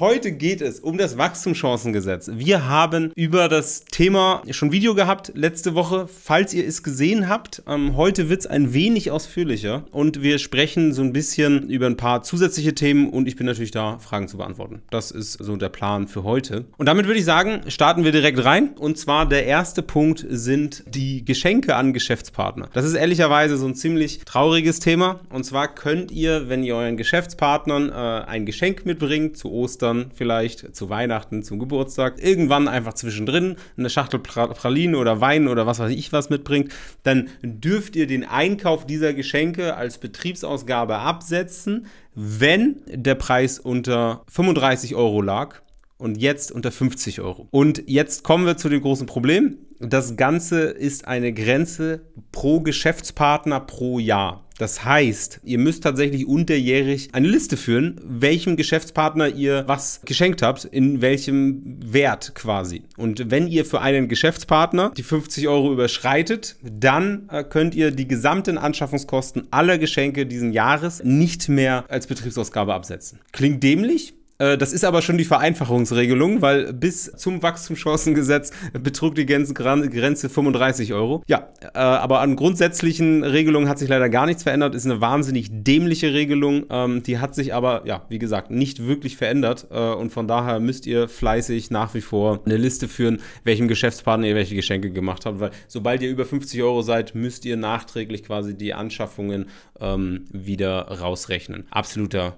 Heute geht es um das Wachstumschancengesetz. Wir haben über das Thema schon Video gehabt letzte Woche, falls ihr es gesehen habt. Ähm, heute wird es ein wenig ausführlicher und wir sprechen so ein bisschen über ein paar zusätzliche Themen und ich bin natürlich da, Fragen zu beantworten. Das ist so der Plan für heute. Und damit würde ich sagen, starten wir direkt rein. Und zwar der erste Punkt sind die Geschenke an Geschäftspartner. Das ist ehrlicherweise so ein ziemlich trauriges Thema. Und zwar könnt ihr, wenn ihr euren Geschäftspartnern äh, ein Geschenk mitbringt zu Ostern, Ostern vielleicht, zu Weihnachten, zum Geburtstag, irgendwann einfach zwischendrin eine Schachtel Pralinen oder Wein oder was weiß ich was mitbringt, dann dürft ihr den Einkauf dieser Geschenke als Betriebsausgabe absetzen, wenn der Preis unter 35 Euro lag und jetzt unter 50 Euro. Und jetzt kommen wir zu dem großen Problem. Das Ganze ist eine Grenze pro Geschäftspartner pro Jahr. Das heißt, ihr müsst tatsächlich unterjährig eine Liste führen, welchem Geschäftspartner ihr was geschenkt habt, in welchem Wert quasi. Und wenn ihr für einen Geschäftspartner die 50 Euro überschreitet, dann äh, könnt ihr die gesamten Anschaffungskosten aller Geschenke diesen Jahres nicht mehr als Betriebsausgabe absetzen. Klingt dämlich? Äh, das ist aber schon die Vereinfachungsregelung, weil bis zum Wachstumschancengesetz betrug die Grenze 35 Euro. Ja, äh, aber an grundsätzlichen Regelungen hat sich leider gar nichts verändert. Ist eine wahnsinnig dämliche Regelung. Ähm, die hat sich aber, ja, wie gesagt, nicht wirklich verändert. Äh, und von daher müsst ihr fleißig nach wie vor eine Liste führen, welchem Geschäftspartner ihr welche Geschenke gemacht habt. Weil sobald ihr über 50 Euro seid, müsst ihr nachträglich quasi die Anschaffungen ähm, wieder rausrechnen. Absoluter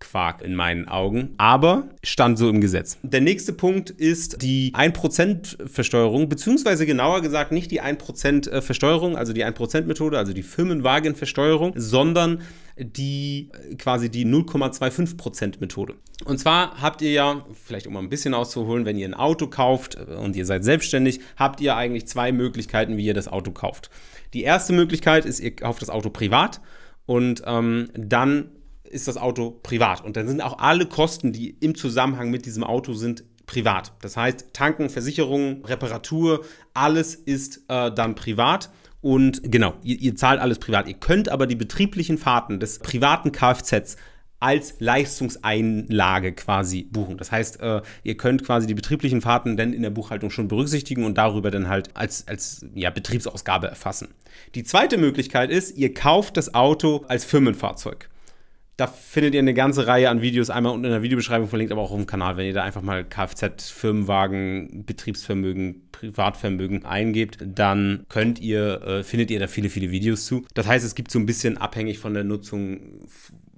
Quark in meinen Augen, aber stand so im Gesetz. Der nächste Punkt ist die 1% Versteuerung, beziehungsweise genauer gesagt nicht die 1% Versteuerung, also die 1% Methode, also die Firmenwagenversteuerung, sondern die quasi die 0,25% Methode. Und zwar habt ihr ja, vielleicht um mal ein bisschen auszuholen, wenn ihr ein Auto kauft und ihr seid selbstständig, habt ihr eigentlich zwei Möglichkeiten, wie ihr das Auto kauft. Die erste Möglichkeit ist, ihr kauft das Auto privat und ähm, dann ist das Auto privat. Und dann sind auch alle Kosten, die im Zusammenhang mit diesem Auto sind, privat. Das heißt, Tanken, Versicherungen, Reparatur, alles ist äh, dann privat. Und genau, ihr, ihr zahlt alles privat. Ihr könnt aber die betrieblichen Fahrten des privaten Kfz als Leistungseinlage quasi buchen. Das heißt, äh, ihr könnt quasi die betrieblichen Fahrten dann in der Buchhaltung schon berücksichtigen und darüber dann halt als, als ja, Betriebsausgabe erfassen. Die zweite Möglichkeit ist, ihr kauft das Auto als Firmenfahrzeug. Da findet ihr eine ganze Reihe an Videos, einmal unten in der Videobeschreibung verlinkt, aber auch auf dem Kanal, wenn ihr da einfach mal Kfz, Firmenwagen, Betriebsvermögen, Privatvermögen eingebt, dann könnt ihr, äh, findet ihr da viele, viele Videos zu. Das heißt, es gibt so ein bisschen abhängig von der Nutzung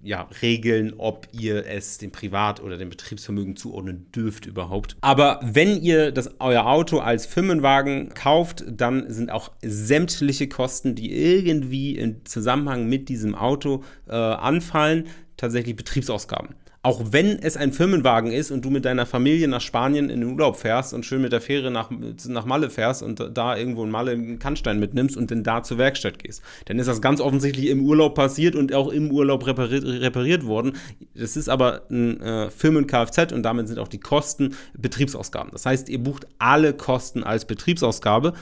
ja, regeln, ob ihr es dem Privat- oder dem Betriebsvermögen zuordnen dürft überhaupt. Aber wenn ihr das, euer Auto als Firmenwagen kauft, dann sind auch sämtliche Kosten, die irgendwie im Zusammenhang mit diesem Auto äh, anfallen, tatsächlich Betriebsausgaben auch wenn es ein Firmenwagen ist und du mit deiner Familie nach Spanien in den Urlaub fährst und schön mit der Fähre nach, nach Malle fährst und da irgendwo in Malle einen Kannstein mitnimmst und dann da zur Werkstatt gehst, dann ist das ganz offensichtlich im Urlaub passiert und auch im Urlaub repariert, repariert worden. Das ist aber ein äh, Firmen-Kfz und damit sind auch die Kosten Betriebsausgaben. Das heißt, ihr bucht alle Kosten als Betriebsausgabe.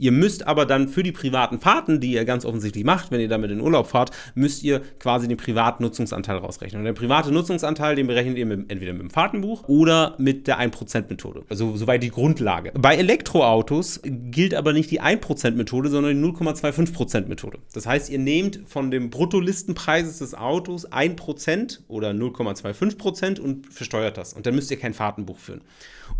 Ihr müsst aber dann für die privaten Fahrten, die ihr ganz offensichtlich macht, wenn ihr damit in Urlaub fahrt, müsst ihr quasi den privaten Nutzungsanteil rausrechnen. Und der private Nutzungsanteil, den berechnet ihr mit, entweder mit dem Fahrtenbuch oder mit der 1%-Methode. Also soweit die Grundlage. Bei Elektroautos gilt aber nicht die 1%-Methode, sondern die 0,25%-Methode. Das heißt, ihr nehmt von dem Bruttolistenpreis des Autos 1% oder 0,25% und versteuert das. Und dann müsst ihr kein Fahrtenbuch führen.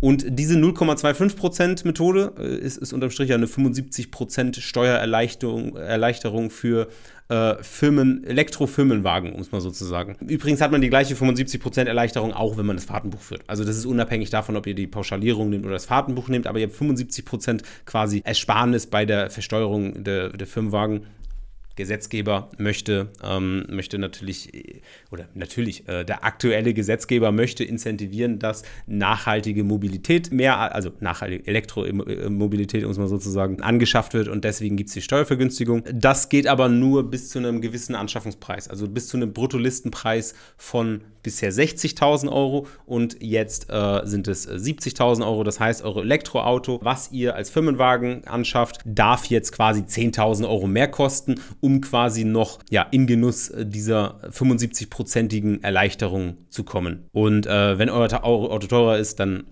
Und diese 0,25%-Methode äh, ist, ist unterm Strich ja eine 75% Steuererleichterung für äh, Firmen, Elektrofirmenwagen, um es mal so zu sagen. Übrigens hat man die gleiche 75% Erleichterung auch, wenn man das Fahrtenbuch führt. Also das ist unabhängig davon, ob ihr die Pauschalierung nehmt oder das Fahrtenbuch nehmt, aber ihr habt 75% quasi Ersparnis bei der Versteuerung der, der Firmenwagen Gesetzgeber möchte, ähm, möchte natürlich, äh, oder natürlich, äh, der aktuelle Gesetzgeber möchte incentivieren, dass nachhaltige Mobilität mehr, also nachhaltige Elektromobilität, um es mal sozusagen, angeschafft wird und deswegen gibt es die Steuervergünstigung. Das geht aber nur bis zu einem gewissen Anschaffungspreis, also bis zu einem Bruttolistenpreis von bisher 60.000 Euro und jetzt äh, sind es 70.000 äh, Euro. Das heißt, eure Elektroauto, was ihr als Firmenwagen anschafft, darf jetzt quasi 10.000 Euro mehr kosten, um um quasi noch ja, in Genuss äh, dieser 75-prozentigen Erleichterung zu kommen. Und äh, wenn euer Auto teurer ist, dann,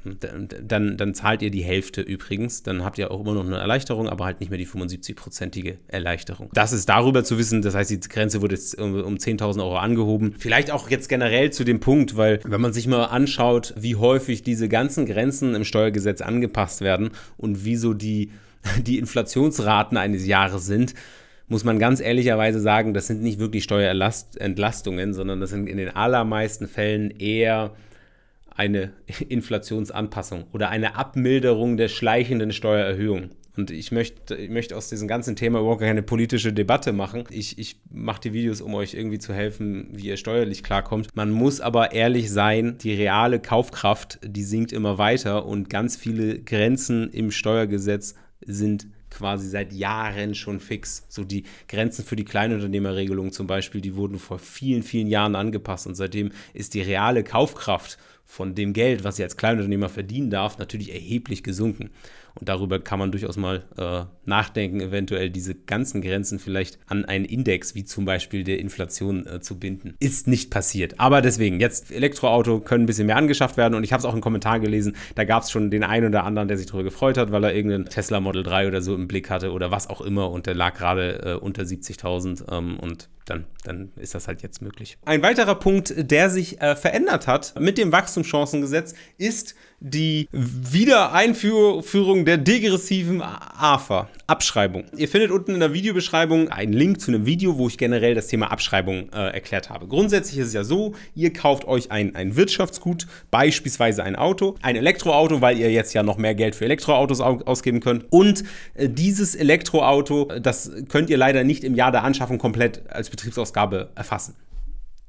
dann, dann zahlt ihr die Hälfte übrigens. Dann habt ihr auch immer noch eine Erleichterung, aber halt nicht mehr die 75-prozentige Erleichterung. Das ist darüber zu wissen, das heißt, die Grenze wurde jetzt um, um 10.000 Euro angehoben. Vielleicht auch jetzt generell zu dem Punkt, weil wenn man sich mal anschaut, wie häufig diese ganzen Grenzen im Steuergesetz angepasst werden und wieso die, die Inflationsraten eines Jahres sind, muss man ganz ehrlicherweise sagen, das sind nicht wirklich Steuerentlastungen, sondern das sind in den allermeisten Fällen eher eine Inflationsanpassung oder eine Abmilderung der schleichenden Steuererhöhung. Und ich möchte, ich möchte aus diesem ganzen Thema überhaupt keine politische Debatte machen. Ich, ich mache die Videos, um euch irgendwie zu helfen, wie ihr steuerlich klarkommt. Man muss aber ehrlich sein, die reale Kaufkraft, die sinkt immer weiter und ganz viele Grenzen im Steuergesetz sind quasi seit Jahren schon fix. So die Grenzen für die Kleinunternehmerregelung zum Beispiel, die wurden vor vielen, vielen Jahren angepasst und seitdem ist die reale Kaufkraft von dem Geld, was ich als Kleinunternehmer verdienen darf, natürlich erheblich gesunken. Und darüber kann man durchaus mal äh, nachdenken, eventuell diese ganzen Grenzen vielleicht an einen Index, wie zum Beispiel der Inflation, äh, zu binden. Ist nicht passiert. Aber deswegen, jetzt Elektroauto können ein bisschen mehr angeschafft werden. Und ich habe es auch im Kommentar gelesen, da gab es schon den einen oder anderen, der sich darüber gefreut hat, weil er irgendeinen Tesla Model 3 oder so im Blick hatte oder was auch immer. Und der lag gerade äh, unter 70.000. Ähm, und dann, dann ist das halt jetzt möglich. Ein weiterer Punkt, der sich äh, verändert hat mit dem Wachstumschancengesetz, ist die Wiedereinführung der degressiven AFA. Abschreibung. Ihr findet unten in der Videobeschreibung einen Link zu einem Video, wo ich generell das Thema Abschreibung äh, erklärt habe. Grundsätzlich ist es ja so, ihr kauft euch ein, ein Wirtschaftsgut, beispielsweise ein Auto, ein Elektroauto, weil ihr jetzt ja noch mehr Geld für Elektroautos ausgeben könnt. Und äh, dieses Elektroauto, das könnt ihr leider nicht im Jahr der Anschaffung komplett als Betriebsausgabe erfassen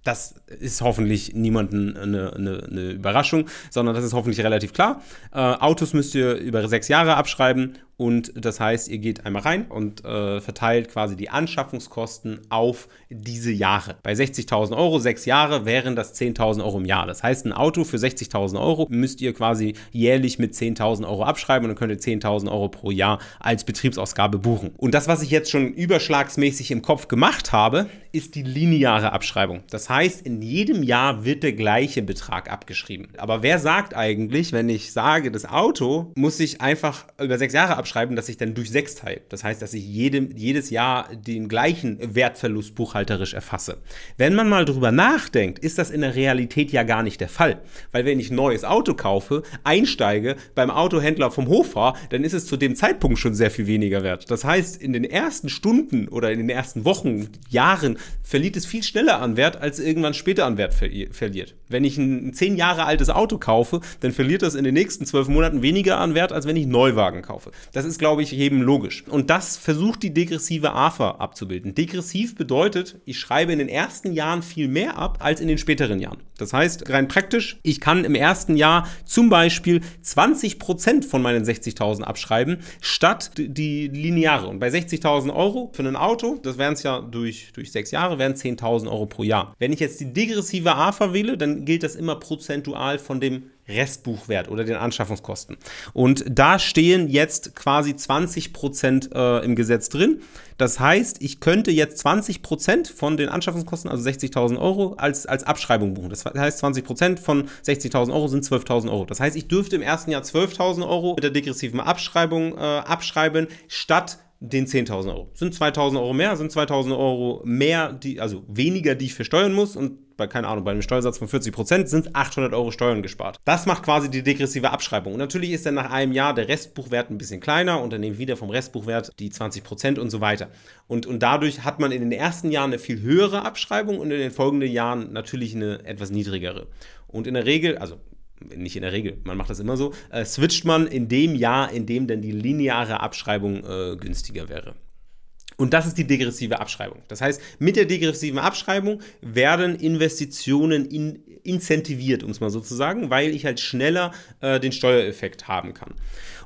das ist hoffentlich niemandem eine, eine, eine, Überraschung, sondern das ist hoffentlich relativ klar. Äh, Autos müsst ihr über sechs Jahre abschreiben und das heißt, ihr geht einmal rein und äh, verteilt quasi die Anschaffungskosten auf diese Jahre. Bei 60.000 Euro, sechs Jahre, wären das 10.000 Euro im Jahr. Das heißt, ein Auto für 60.000 Euro müsst ihr quasi jährlich mit 10.000 Euro abschreiben und dann könnt ihr 10.000 Euro pro Jahr als Betriebsausgabe buchen. Und das, was ich jetzt schon überschlagsmäßig im Kopf gemacht habe, ist die lineare Abschreibung. Das heißt, in jedem Jahr wird der gleiche Betrag abgeschrieben. Aber wer sagt eigentlich, wenn ich sage, das Auto muss ich einfach über sechs Jahre abschreiben, abschreiben, dass ich dann durch sechs teile. Das heißt, dass ich jedem, jedes Jahr den gleichen Wertverlust buchhalterisch erfasse. Wenn man mal drüber nachdenkt, ist das in der Realität ja gar nicht der Fall. Weil wenn ich ein neues Auto kaufe, einsteige, beim Autohändler vom Hof fahre, dann ist es zu dem Zeitpunkt schon sehr viel weniger wert. Das heißt, in den ersten Stunden oder in den ersten Wochen, Jahren verliert es viel schneller an Wert, als irgendwann später an Wert ver verliert. Wenn ich ein zehn Jahre altes Auto kaufe, dann verliert das in den nächsten zwölf Monaten weniger an Wert, als wenn ich einen Neuwagen kaufe. Das ist, glaube ich, eben logisch. Und das versucht die degressive AFA abzubilden. Degressiv bedeutet, ich schreibe in den ersten Jahren viel mehr ab als in den späteren Jahren. Das heißt, rein praktisch, ich kann im ersten Jahr zum Beispiel 20% von meinen 60.000 abschreiben, statt die lineare. Und bei 60.000 Euro für ein Auto, das wären es ja durch, durch sechs Jahre, Jahre wären 10.000 Euro pro Jahr. Wenn ich jetzt die degressive AFA wähle, dann gilt das immer prozentual von dem Restbuchwert oder den Anschaffungskosten. Und da stehen jetzt quasi 20 äh, im Gesetz drin. Das heißt, ich könnte jetzt 20 von den Anschaffungskosten, also 60.000 Euro, als, als Abschreibung buchen. Das heißt, 20 von 60.000 Euro sind 12.000 Euro. Das heißt, ich dürfte im ersten Jahr 12.000 Euro mit der degressiven Abschreibung äh, abschreiben, statt den 10.000 Euro. Sind 2.000 Euro mehr, sind 2.000 Euro mehr, die, also weniger, die ich versteuern muss und bei, keine Ahnung, bei einem Steuersatz von 40% Prozent sind 800 Euro Steuern gespart. Das macht quasi die degressive Abschreibung. Und natürlich ist dann nach einem Jahr der Restbuchwert ein bisschen kleiner und dann nehmen wieder vom Restbuchwert die 20% Prozent und so weiter. Und, und dadurch hat man in den ersten Jahren eine viel höhere Abschreibung und in den folgenden Jahren natürlich eine etwas niedrigere. Und in der Regel, also nicht in der Regel, man macht das immer so, äh, switcht man in dem Jahr, in dem denn die lineare Abschreibung äh, günstiger wäre. Und das ist die degressive Abschreibung. Das heißt, mit der degressiven Abschreibung werden Investitionen in, incentiviert, um es mal so zu sagen, weil ich halt schneller äh, den Steuereffekt haben kann.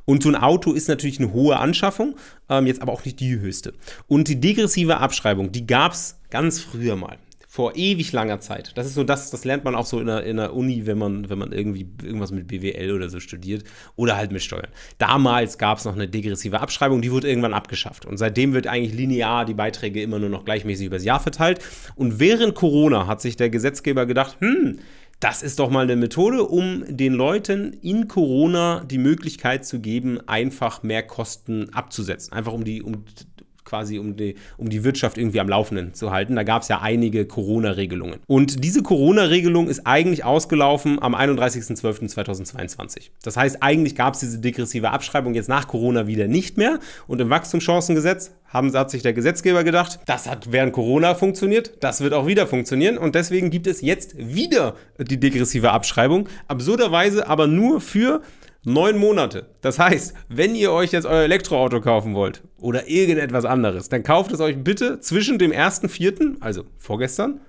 Und so ein Auto ist natürlich eine hohe Anschaffung, ähm, jetzt aber auch nicht die höchste. Und die degressive Abschreibung, die gab es ganz früher mal vor ewig langer Zeit. Das ist so das, das lernt man auch so in der, in der Uni, wenn man, wenn man irgendwie irgendwas mit BWL oder so studiert oder halt mit Steuern. Damals gab es noch eine degressive Abschreibung, die wurde irgendwann abgeschafft. Und seitdem wird eigentlich linear die Beiträge immer nur noch gleichmäßig übers Jahr verteilt. Und während Corona hat sich der Gesetzgeber gedacht, hm, das ist doch mal eine Methode, um den Leuten in Corona die Möglichkeit zu geben, einfach mehr Kosten abzusetzen. Einfach um die, um quasi um die, um die Wirtschaft irgendwie am Laufenden zu halten. Da gab es ja einige Corona-Regelungen. Und diese Corona-Regelung ist eigentlich ausgelaufen am 31.12.2022. Das heißt, eigentlich gab es diese degressive Abschreibung jetzt nach Corona wieder nicht mehr. Und im Wachstumschancengesetz haben, hat sich der Gesetzgeber gedacht, das hat während Corona funktioniert, das wird auch wieder funktionieren. Und deswegen gibt es jetzt wieder die degressive Abschreibung. Absurderweise aber nur für Neun Monate. Das heißt, wenn ihr euch jetzt euer Elektroauto kaufen wollt oder irgendetwas anderes, dann kauft es euch bitte zwischen dem 1.4., also vorgestern,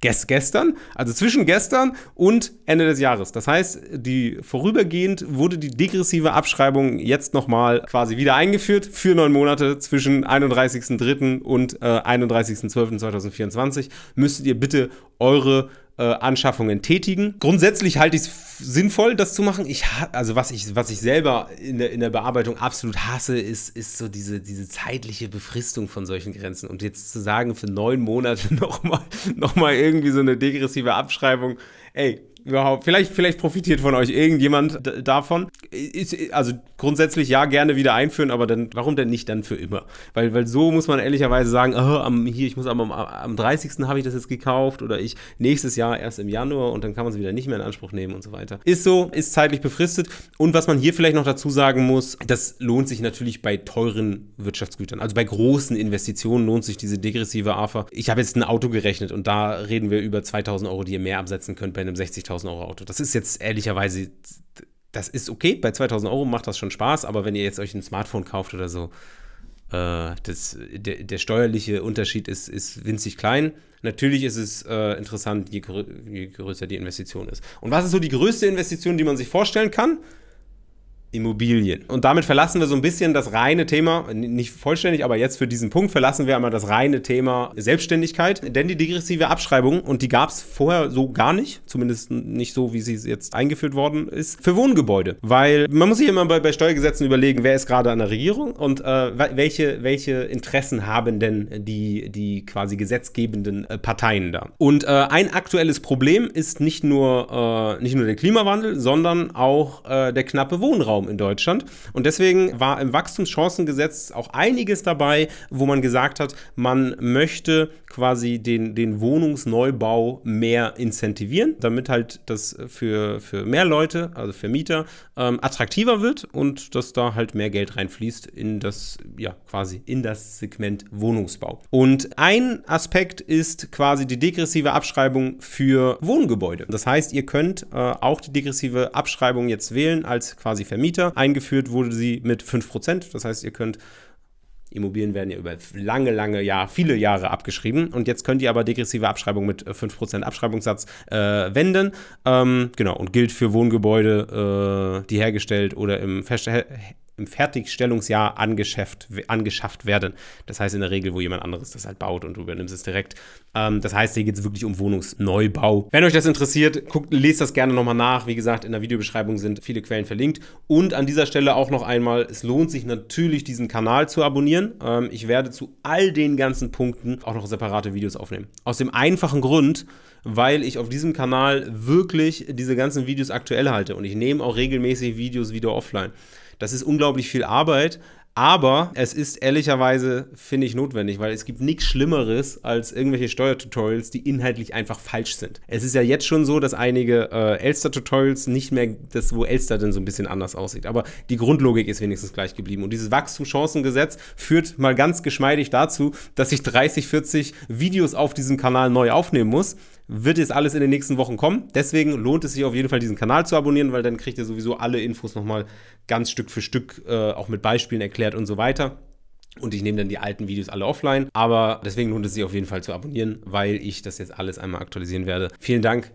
gest gestern, also zwischen gestern und Ende des Jahres. Das heißt, die vorübergehend wurde die degressive Abschreibung jetzt nochmal quasi wieder eingeführt für neun Monate zwischen 31.3. und äh, 31.12.2024. Müsstet ihr bitte eure äh, Anschaffungen tätigen. Grundsätzlich halte ich es sinnvoll, das zu machen. Ich also was ich, was ich selber in der, in der Bearbeitung absolut hasse, ist, ist so diese, diese zeitliche Befristung von solchen Grenzen. Und jetzt zu sagen, für neun Monate nochmal noch mal irgendwie so eine degressive Abschreibung, ey, überhaupt. Vielleicht, vielleicht profitiert von euch irgendjemand davon. Ich, also grundsätzlich ja, gerne wieder einführen, aber dann, warum denn nicht dann für immer? Weil, weil so muss man ehrlicherweise sagen, oh, am, hier, ich muss am, am, am 30. habe ich das jetzt gekauft oder ich nächstes Jahr erst im Januar und dann kann man es wieder nicht mehr in Anspruch nehmen und so weiter. Ist so, ist zeitlich befristet. Und was man hier vielleicht noch dazu sagen muss, das lohnt sich natürlich bei teuren Wirtschaftsgütern. Also bei großen Investitionen lohnt sich diese degressive AFA. Ich habe jetzt ein Auto gerechnet und da reden wir über 2000 Euro, die ihr mehr absetzen könnt bei einem 60.000 20.000 Euro Auto. Das ist jetzt ehrlicherweise, das ist okay, bei 2.000 Euro macht das schon Spaß, aber wenn ihr jetzt euch ein Smartphone kauft oder so, äh, das, der, der, steuerliche Unterschied ist, ist winzig klein. Natürlich ist es äh, interessant, je, grö je größer die Investition ist. Und was ist so die größte Investition, die man sich vorstellen kann? Immobilien. Und damit verlassen wir so ein bisschen das reine Thema, nicht vollständig, aber jetzt für diesen Punkt verlassen wir einmal das reine Thema Selbstständigkeit. Denn die degressive Abschreibung, und die gab es vorher so gar nicht, zumindest nicht so, wie sie jetzt eingeführt worden ist, für Wohngebäude. Weil man muss sich immer bei, bei Steuergesetzen überlegen, wer ist gerade an der Regierung und äh, welche, welche Interessen haben denn die, die quasi gesetzgebenden äh, Parteien da. Und äh, ein aktuelles Problem ist nicht nur, äh, nicht nur der Klimawandel, sondern auch äh, der knappe Wohnraum Raum in Deutschland. Und deswegen war im Wachstumschancengesetz auch einiges dabei, wo man gesagt hat, man möchte quasi den, den Wohnungsneubau mehr incentivieren, damit halt das für, für mehr Leute, also für Mieter, ähm, attraktiver wird und dass da halt mehr Geld reinfließt in das, ja, quasi in das Segment Wohnungsbau. Und ein Aspekt ist quasi die degressive Abschreibung für Wohngebäude. Das heißt, ihr könnt äh, auch die degressive Abschreibung jetzt wählen als quasi Vermieter Vermieter. Eingeführt wurde sie mit 5%. Das heißt, ihr könnt Immobilien werden ja über lange, lange Jahre, viele Jahre abgeschrieben. Und jetzt könnt ihr aber degressive Abschreibung mit 5% äh, Abschreibungssatz äh, wenden. Ähm, genau, und gilt für Wohngebäude, äh, die hergestellt oder im Fest im Fertigstellungsjahr angeschafft, angeschafft werden. Das heißt in der Regel, wo jemand anderes das halt baut und du übernimmst es direkt. Ähm, das heißt, hier geht es wirklich um Wohnungsneubau. Wenn euch das interessiert, guckt, lest das gerne nochmal nach. Wie gesagt, in der Videobeschreibung sind viele Quellen verlinkt. Und an dieser Stelle auch noch einmal, es lohnt sich natürlich, diesen Kanal zu abonnieren. Ähm, ich werde zu all den ganzen Punkten auch noch separate Videos aufnehmen. Aus dem einfachen Grund, weil ich auf diesem Kanal wirklich diese ganzen Videos aktuell halte und ich nehme auch regelmäßig Videos wieder offline. Das ist unglaublich viel Arbeit, aber es ist ehrlicherweise, finde ich, notwendig, weil es gibt nichts Schlimmeres als irgendwelche Steuertutorials, die inhaltlich einfach falsch sind. Es ist ja jetzt schon so, dass einige äh, Elster-Tutorials nicht mehr, das, wo Elster denn so ein bisschen anders aussieht. Aber die Grundlogik ist wenigstens gleich geblieben. Und dieses Wachstumschancengesetz führt mal ganz geschmeidig dazu, dass ich 30, 40 Videos auf diesem Kanal neu aufnehmen muss, wird jetzt alles in den nächsten Wochen kommen. Deswegen lohnt es sich auf jeden Fall, diesen Kanal zu abonnieren, weil dann kriegt ihr sowieso alle Infos nochmal ganz Stück für Stück, äh, auch mit Beispielen erklärt und so weiter. Und ich nehme dann die alten Videos alle offline. Aber deswegen lohnt es sich auf jeden Fall zu abonnieren, weil ich das jetzt alles einmal aktualisieren werde. Vielen Dank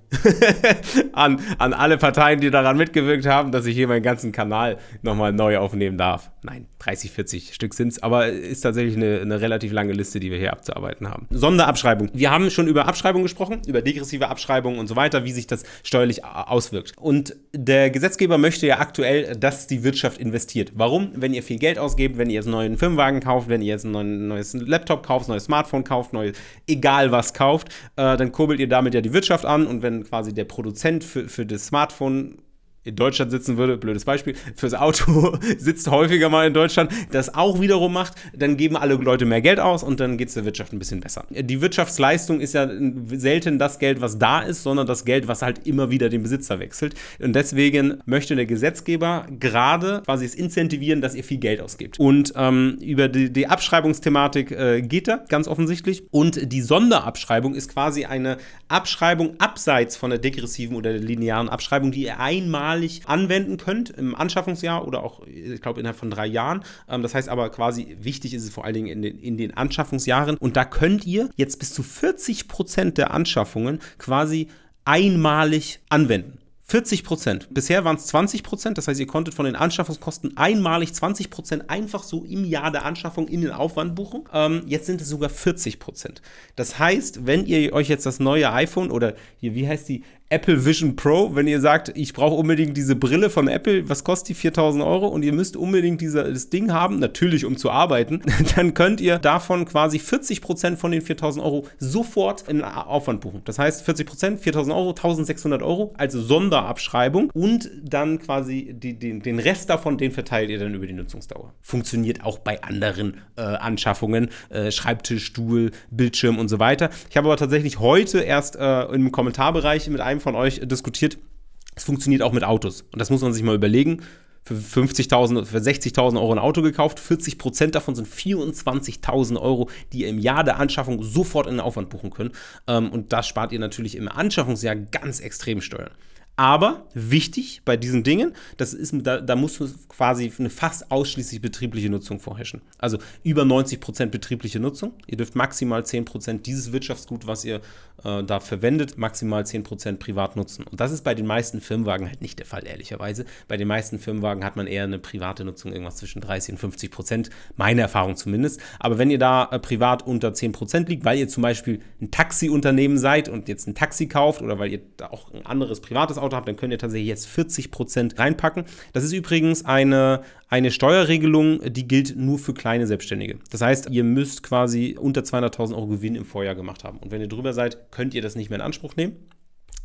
an, an alle Parteien, die daran mitgewirkt haben, dass ich hier meinen ganzen Kanal nochmal neu aufnehmen darf. Nein, 30, 40 Stück sind es, aber ist tatsächlich eine, eine relativ lange Liste, die wir hier abzuarbeiten haben. Sonderabschreibung. Wir haben schon über Abschreibung gesprochen, über degressive Abschreibung und so weiter, wie sich das steuerlich auswirkt. Und der Gesetzgeber möchte ja aktuell, dass die Wirtschaft investiert. Warum? Wenn ihr viel Geld ausgebt, wenn ihr jetzt einen neuen Firmenwagen kauft, wenn ihr jetzt ein neues Laptop kauft, neues Smartphone kauft, neu, egal was kauft, äh, dann kurbelt ihr damit ja die Wirtschaft an und wenn quasi der Produzent für, für das Smartphone in Deutschland sitzen würde, blödes Beispiel, fürs Auto sitzt häufiger mal in Deutschland, das auch wiederum macht, dann geben alle Leute mehr Geld aus und dann geht es der Wirtschaft ein bisschen besser. Die Wirtschaftsleistung ist ja selten das Geld, was da ist, sondern das Geld, was halt immer wieder den Besitzer wechselt. Und deswegen möchte der Gesetzgeber gerade quasi es incentivieren, dass ihr viel Geld ausgibt. Und ähm, über die, die Abschreibungsthematik äh, geht er ganz offensichtlich. Und die Sonderabschreibung ist quasi eine Abschreibung abseits von der degressiven oder der linearen Abschreibung, die ihr einmal einmalig anwenden könnt im Anschaffungsjahr oder auch, ich glaube, innerhalb von drei Jahren. Ähm, das heißt aber quasi, wichtig ist es vor allen Dingen in den, in den Anschaffungsjahren. Und da könnt ihr jetzt bis zu 40 Prozent der Anschaffungen quasi einmalig anwenden. 40 Prozent. Bisher waren es 20 Prozent. Das heißt, ihr konntet von den Anschaffungskosten einmalig 20 Prozent einfach so im Jahr der Anschaffung in den Aufwand buchen. Ähm, jetzt sind es sogar 40 Prozent. Das heißt, wenn ihr euch jetzt das neue iPhone oder hier, wie heißt die Apple Vision Pro, wenn ihr sagt, ich brauche unbedingt diese Brille von Apple, was kostet die 4000 Euro und ihr müsst unbedingt dieses Ding haben, natürlich um zu arbeiten, dann könnt ihr davon quasi 40% von den 4000 Euro sofort in Aufwand buchen. Das heißt 40%, 4000 Euro, 1600 Euro als Sonderabschreibung und dann quasi die, den, den Rest davon, den verteilt ihr dann über die Nutzungsdauer. Funktioniert auch bei anderen äh, Anschaffungen, äh, Schreibtisch, Stuhl, Bildschirm und so weiter. Ich habe aber tatsächlich heute erst äh, im Kommentarbereich mit einem einem von euch diskutiert, es funktioniert auch mit Autos. Und das muss man sich mal überlegen. Für 50.000, für 60.000 Euro ein Auto gekauft, 40 davon sind 24.000 Euro, die ihr im Jahr der Anschaffung sofort in den Aufwand buchen könnt. Ähm, und das spart ihr natürlich im Anschaffungsjahr ganz extrem Steuern. Aber wichtig bei diesen Dingen, das ist, da, da, muss quasi eine fast ausschließlich betriebliche Nutzung vorherrschen. Also über 90% betriebliche Nutzung. Ihr dürft maximal 10% dieses Wirtschaftsgut, was ihr äh, da verwendet, maximal 10% privat nutzen. Und das ist bei den meisten Firmenwagen halt nicht der Fall, ehrlicherweise. Bei den meisten Firmenwagen hat man eher eine private Nutzung, irgendwas zwischen 30 und 50 Prozent, meine Erfahrung zumindest. Aber wenn ihr da äh, privat unter 10 liegt, weil ihr zum Beispiel ein Taxiunternehmen seid und jetzt ein Taxi kauft oder weil ihr da auch ein anderes privates Auto habt, dann könnt ihr tatsächlich jetzt 40 reinpacken. Das ist übrigens eine, eine Steuerregelung, die gilt nur für kleine Selbstständige. Das heißt, ihr müsst quasi unter 200.000 Euro Gewinn im Vorjahr gemacht haben. Und wenn ihr drüber seid, könnt ihr das nicht mehr in Anspruch nehmen.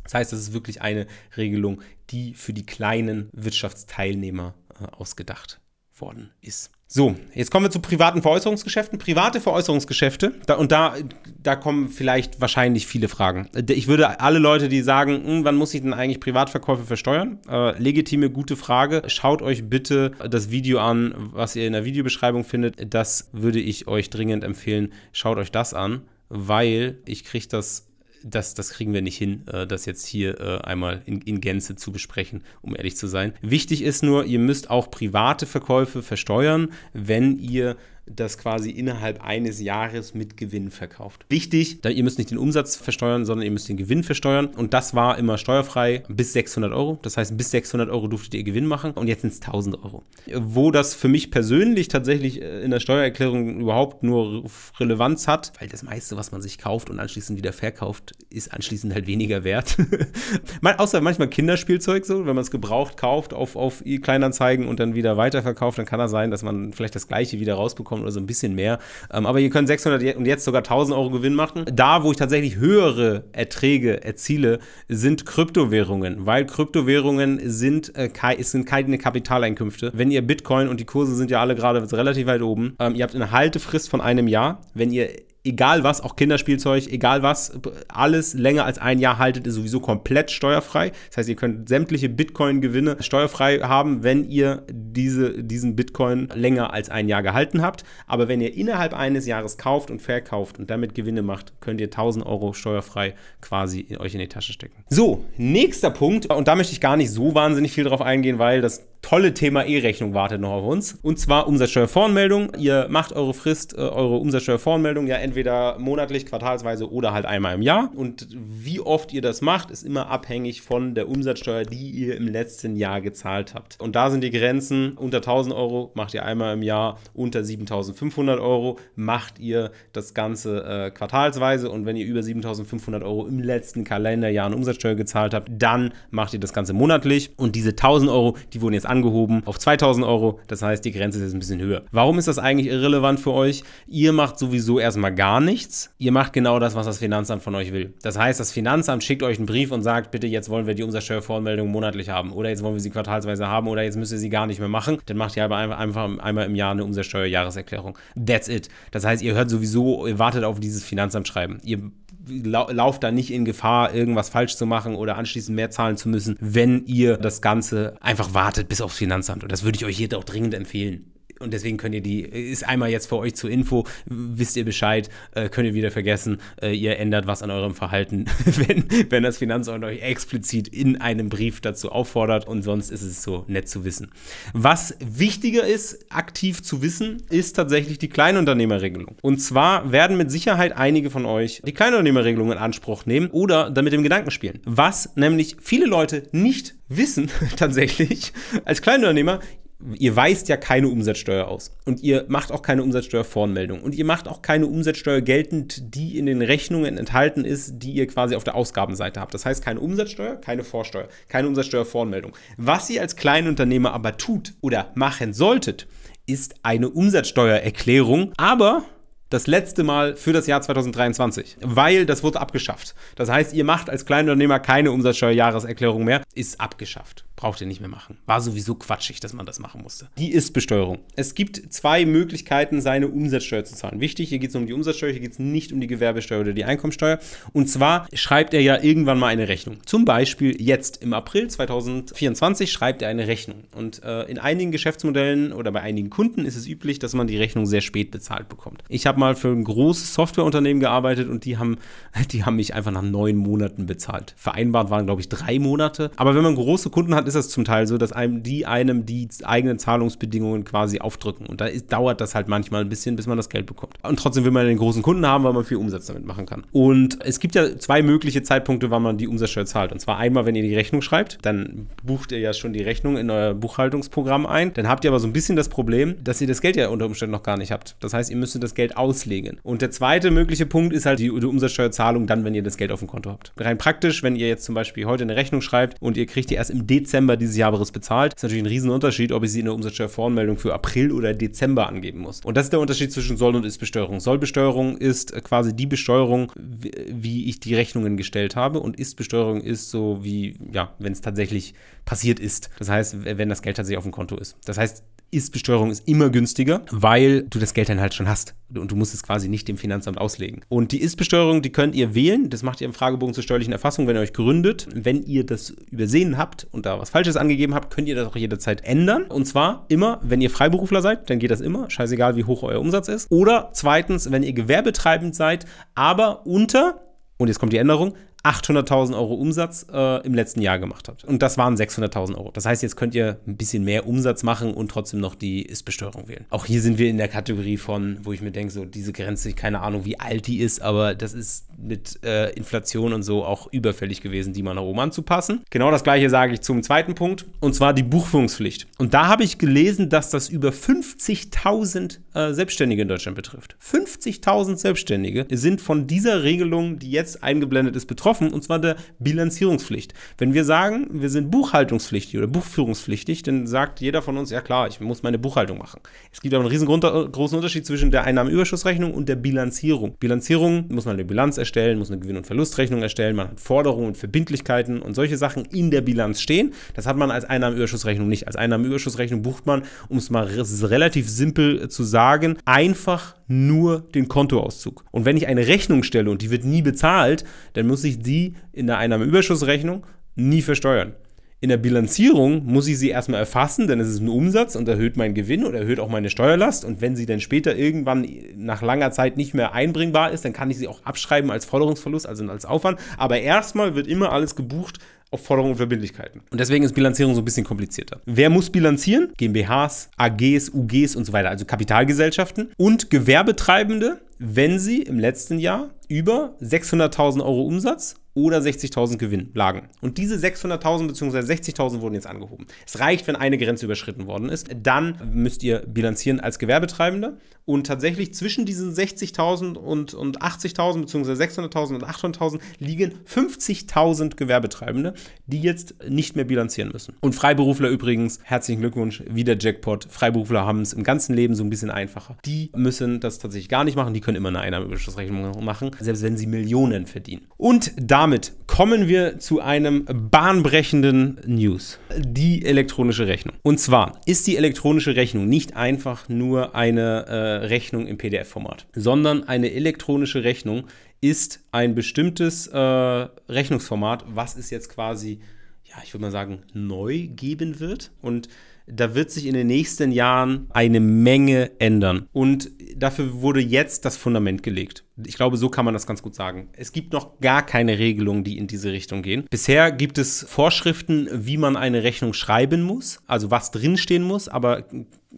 Das heißt, das ist wirklich eine Regelung, die für die kleinen Wirtschaftsteilnehmer äh, ausgedacht worden ist. So, jetzt kommen wir zu privaten Veräußerungsgeschäften. Private Veräußerungsgeschäfte, da, und da, da kommen vielleicht wahrscheinlich viele Fragen. Äh, ich würde alle Leute, die sagen, hm, wann muss ich denn eigentlich Privatverkäufe versteuern? Äh, legitime, gute Frage. Schaut euch bitte das Video an, was ihr in der Videobeschreibung findet. Das würde ich euch dringend empfehlen. Schaut euch das an, weil ich kriege das das, das kriegen wir nicht hin, äh, das jetzt hier äh, einmal in, in, Gänze zu besprechen, um ehrlich zu sein. Wichtig ist nur, ihr müsst auch private Verkäufe versteuern, wenn ihr das quasi innerhalb eines Jahres mit Gewinn verkauft. Wichtig, da ihr müsst nicht den Umsatz versteuern, sondern ihr müsst den Gewinn versteuern. Und das war immer steuerfrei bis 600 Euro. Das heißt, bis 600 Euro durftet ihr Gewinn machen und jetzt sind es 1000 Euro. Wo das für mich persönlich tatsächlich äh, in der Steuererklärung überhaupt nur Relevanz hat, weil das meiste, was man sich kauft und anschließend wieder verkauft, ist anschließend halt weniger wert. Außer manchmal Kinderspielzeug so, wenn man es gebraucht kauft auf, auf Kleinanzeigen und dann wieder weiterverkauft, dann kann das sein, dass man vielleicht das gleiche wieder rausbekommt bekommen oder so ein bisschen mehr. Ähm, aber ihr könnt 600 und jetzt sogar 1000 Euro Gewinn machen. Da, wo ich tatsächlich höhere Erträge erziele, sind Kryptowährungen, weil Kryptowährungen sind, äh, sind keine Kapitaleinkünfte. Wenn ihr Bitcoin und die Kurse sind ja alle gerade relativ weit oben, ähm, ihr habt eine Haltefrist von einem Jahr. Wenn ihr egal was, auch Kinderspielzeug, egal was, alles länger als ein Jahr haltet, ist sowieso komplett steuerfrei. Das heißt, ihr könnt sämtliche Bitcoin-Gewinne steuerfrei haben, wenn ihr diese, diesen Bitcoin länger als ein Jahr gehalten habt. Aber wenn ihr innerhalb eines Jahres kauft und verkauft und damit Gewinne macht, könnt ihr 1000 Euro steuerfrei quasi in euch in die Tasche stecken. So, nächster Punkt, und da möchte ich gar nicht so wahnsinnig viel drauf eingehen, weil das tolle Thema E-Rechnung wartet noch auf uns. Und zwar Umsatzsteuervoranmeldung. Ihr macht eure Frist, äh, eure Umsatzsteuervoranmeldung ja entweder monatlich, quartalsweise oder halt einmal im Jahr. Und wie oft ihr das macht, ist immer abhängig von der Umsatzsteuer, die ihr im letzten Jahr gezahlt habt. Und da sind die Grenzen. Unter 1000 Euro macht ihr einmal im Jahr, unter 7500 Euro macht ihr das Ganze äh, quartalsweise. Und wenn ihr über 7500 Euro im letzten Kalenderjahr an Umsatzsteuer gezahlt habt, dann macht ihr das Ganze monatlich. Und diese 1000 Euro, die wurden jetzt angehoben auf 2000 Euro. Das heißt, die Grenze ist jetzt ein bisschen höher. Warum ist das eigentlich irrelevant für euch? Ihr macht sowieso erstmal gar nichts. Ihr macht genau das, was das Finanzamt von euch will. Das heißt, das Finanzamt schickt euch einen Brief und sagt, bitte, jetzt wollen wir die Umsatzsteuervoranmeldung monatlich haben oder jetzt wollen wir sie quartalsweise haben oder jetzt müsst ihr sie gar nicht mehr machen. Dann macht ihr aber einfach, einmal im Jahr eine Umsatzsteuerjahreserklärung. That's it. Das heißt, ihr hört sowieso, ihr wartet auf dieses Finanzamtschreiben. Ihr lauft da nicht in Gefahr, irgendwas falsch zu machen oder anschließend mehr zahlen zu müssen, wenn ihr das Ganze einfach wartet bis aufs Finanzamt. Und das würde ich euch hier auch dringend empfehlen und deswegen könnt ihr die, ist einmal jetzt für euch zur Info, wisst ihr Bescheid, äh, könnt ihr wieder vergessen, äh, ihr ändert was an eurem Verhalten, wenn, wenn das Finanzamt euch explizit in einem Brief dazu auffordert und sonst ist es so nett zu wissen. Was wichtiger ist, aktiv zu wissen, ist tatsächlich die Kleinunternehmerregelung. Und zwar werden mit Sicherheit einige von euch die Kleinunternehmerregelung in Anspruch nehmen oder damit im Gedanken spielen. Was nämlich viele Leute nicht wissen tatsächlich als Kleinunternehmer, ihr weist ja keine Umsatzsteuer aus und ihr macht auch keine Umsatzsteuervoranmeldung und ihr macht auch keine Umsatzsteuer geltend, die in den Rechnungen enthalten ist, die ihr quasi auf der Ausgabenseite habt. Das heißt keine Umsatzsteuer, keine Vorsteuer, keine Umsatzsteuervoranmeldung. Was ihr als Kleinunternehmer aber tut oder machen solltet, ist eine Umsatzsteuererklärung, aber das letzte Mal für das Jahr 2023, weil das wurde abgeschafft. Das heißt, ihr macht als Kleinunternehmer keine Umsatzsteuerjahreserklärung mehr, ist abgeschafft braucht ihr nicht mehr machen. War sowieso quatschig, dass man das machen musste. Die Ist-Besteuerung. Es gibt zwei Möglichkeiten, seine Umsatzsteuer zu zahlen. Wichtig, hier geht es um die Umsatzsteuer, hier geht es nicht um die Gewerbesteuer oder die Einkommensteuer. Und zwar schreibt er ja irgendwann mal eine Rechnung. Zum Beispiel jetzt im April 2024 schreibt er eine Rechnung. Und äh, in einigen Geschäftsmodellen oder bei einigen Kunden ist es üblich, dass man die Rechnung sehr spät bezahlt bekommt. Ich habe mal für ein großes Softwareunternehmen gearbeitet und die haben, die haben mich einfach nach neun Monaten bezahlt. Vereinbart waren, glaube ich, drei Monate. Aber wenn man große Kunden hat, ist es zum Teil so, dass einem die einem die eigenen Zahlungsbedingungen quasi aufdrücken. Und da ist, dauert das halt manchmal ein bisschen, bis man das Geld bekommt. Und trotzdem will man den großen Kunden haben, weil man viel Umsatz damit machen kann. Und es gibt ja zwei mögliche Zeitpunkte, wann man die Umsatzsteuer zahlt. Und zwar einmal, wenn ihr die Rechnung schreibt, dann bucht ihr ja schon die Rechnung in euer Buchhaltungsprogramm ein. Dann habt ihr aber so ein bisschen das Problem, dass ihr das Geld ja unter Umständen noch gar nicht habt. Das heißt, ihr müsstet das Geld auslegen. Und der zweite mögliche Punkt ist halt die, die Umsatzsteuerzahlung dann, wenn ihr das Geld auf dem Konto habt. Rein praktisch, wenn ihr jetzt zum Beispiel heute eine Rechnung schreibt und ihr kriegt die erst im Dezember Dezember dieses Jahres bezahlt. Ist natürlich ein Riesenunterschied, ob ich sie in der Umsatzsteuervoranmeldung für April oder Dezember angeben muss. Und das ist der Unterschied zwischen Soll- und Ist-Besteuerung. Sollbesteuerung ist äh, quasi die Besteuerung, wie ich die Rechnungen gestellt habe und Ist-Besteuerung ist so wie, ja, wenn es tatsächlich passiert ist. Das heißt, wenn das Geld tatsächlich auf dem Konto ist. Das heißt, ist-Besteuerung ist immer günstiger, weil du das Geld dann halt schon hast und du musst es quasi nicht dem Finanzamt auslegen. Und die Ist-Besteuerung, die könnt ihr wählen. Das macht ihr im Fragebogen zur steuerlichen Erfassung, wenn ihr euch gründet. Wenn ihr das übersehen habt und da was Falsches angegeben habt, könnt ihr das auch jederzeit ändern. Und zwar immer, wenn ihr Freiberufler seid, dann geht das immer, scheißegal wie hoch euer Umsatz ist. Oder zweitens, wenn ihr gewerbetreibend seid, aber unter und jetzt kommt die Änderung, 800.000 Euro Umsatz äh, im letzten Jahr gemacht habt. Und das waren 600.000 Euro. Das heißt, jetzt könnt ihr ein bisschen mehr Umsatz machen und trotzdem noch die Ist-Besteuerung wählen. Auch hier sind wir in der Kategorie von, wo ich mir denke, so diese Grenze, keine Ahnung, wie alt die ist, aber das ist mit äh, Inflation und so auch überfällig gewesen, die mal nach oben anzupassen. Genau das gleiche sage ich zum zweiten Punkt, und zwar die Buchführungspflicht. Und da habe ich gelesen, dass das über 50.000 äh, Selbstständige in Deutschland betrifft. 50.000 Selbstständige sind von dieser Regelung, die jetzt eingeblendet ist, betroffen betroffen, und zwar der Bilanzierungspflicht. Wenn wir sagen, wir sind buchhaltungspflichtig oder buchführungspflichtig, dann sagt jeder von uns, ja klar, ich muss meine Buchhaltung machen. Es gibt aber einen riesengroßen äh, Unterschied zwischen der Einnahmenüberschussrechnung und der Bilanzierung. Bilanzierung muss man eine Bilanz erstellen, muss eine Gewinn- und Verlustrechnung erstellen, man hat Forderungen und Verbindlichkeiten und solche Sachen in der Bilanz stehen. Das hat man als Einnahmenüberschussrechnung nicht. Als Einnahmenüberschussrechnung bucht man, um es mal relativ simpel äh, zu sagen, einfach nur den Kontoauszug. Und wenn ich eine Rechnung stelle und die wird nie bezahlt, dann muss ich die in der Einnahmeüberschussrechnung nie versteuern. In der Bilanzierung muss ich sie erstmal erfassen, denn es ist ein Umsatz und erhöht meinen Gewinn und erhöht auch meine Steuerlast. Und wenn sie dann später irgendwann nach langer Zeit nicht mehr einbringbar ist, dann kann ich sie auch abschreiben als Forderungsverlust, also als Aufwand. Aber erstmal wird immer alles gebucht auf Forderungen und Verbindlichkeiten. Und deswegen ist Bilanzierung so ein bisschen komplizierter. Wer muss bilanzieren? GmbHs, AGs, UGs und so weiter, also Kapitalgesellschaften und Gewerbetreibende, wenn sie im letzten Jahr über 600.000 Euro Umsatz oder 60.000 Gewinn lagen. Und diese 600.000 bzw. 60.000 wurden jetzt angehoben. Es reicht, wenn eine Grenze überschritten worden ist. Dann müsst ihr bilanzieren als Gewerbetreibende. Und tatsächlich zwischen diesen 60.000 und, und 80.000 bzw. 600.000 und 800.000 liegen 50.000 Gewerbetreibende, die jetzt nicht mehr bilanzieren müssen. Und Freiberufler übrigens, herzlichen Glückwunsch, wieder Jackpot. Freiberufler haben es im ganzen Leben so ein bisschen einfacher. Die müssen das tatsächlich gar nicht machen. Die können immer eine Einnahmeüberschussrechnung machen, selbst wenn sie Millionen verdienen. Und dann damit kommen wir zu einem bahnbrechenden News. Die elektronische Rechnung. Und zwar ist die elektronische Rechnung nicht einfach nur eine äh, Rechnung im PDF-Format, sondern eine elektronische Rechnung ist ein bestimmtes äh, Rechnungsformat, was es jetzt quasi, ja, ich würde mal sagen, neu geben wird. Und da wird sich in den nächsten Jahren eine Menge ändern. Und dafür wurde jetzt das Fundament gelegt. Ich glaube, so kann man das ganz gut sagen. Es gibt noch gar keine Regelungen, die in diese Richtung gehen. Bisher gibt es Vorschriften, wie man eine Rechnung schreiben muss, also was drinstehen muss, aber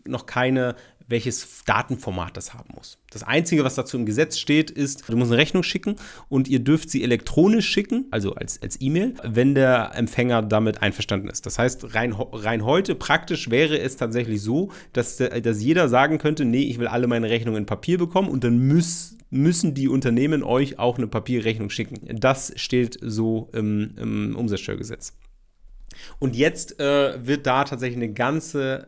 noch keine welches Datenformat das haben muss. Das Einzige, was dazu im Gesetz steht, ist, du musst eine Rechnung schicken und ihr dürft sie elektronisch schicken, also als, als E-Mail, wenn der Empfänger damit einverstanden ist. Das heißt, rein, rein heute praktisch wäre es tatsächlich so, dass, dass jeder sagen könnte, nee, ich will alle meine Rechnungen in Papier bekommen und dann müssen müssen die Unternehmen euch auch eine Papierrechnung schicken. Das steht so im, im Umsatzsteuergesetz. Und jetzt äh, wird da tatsächlich eine ganze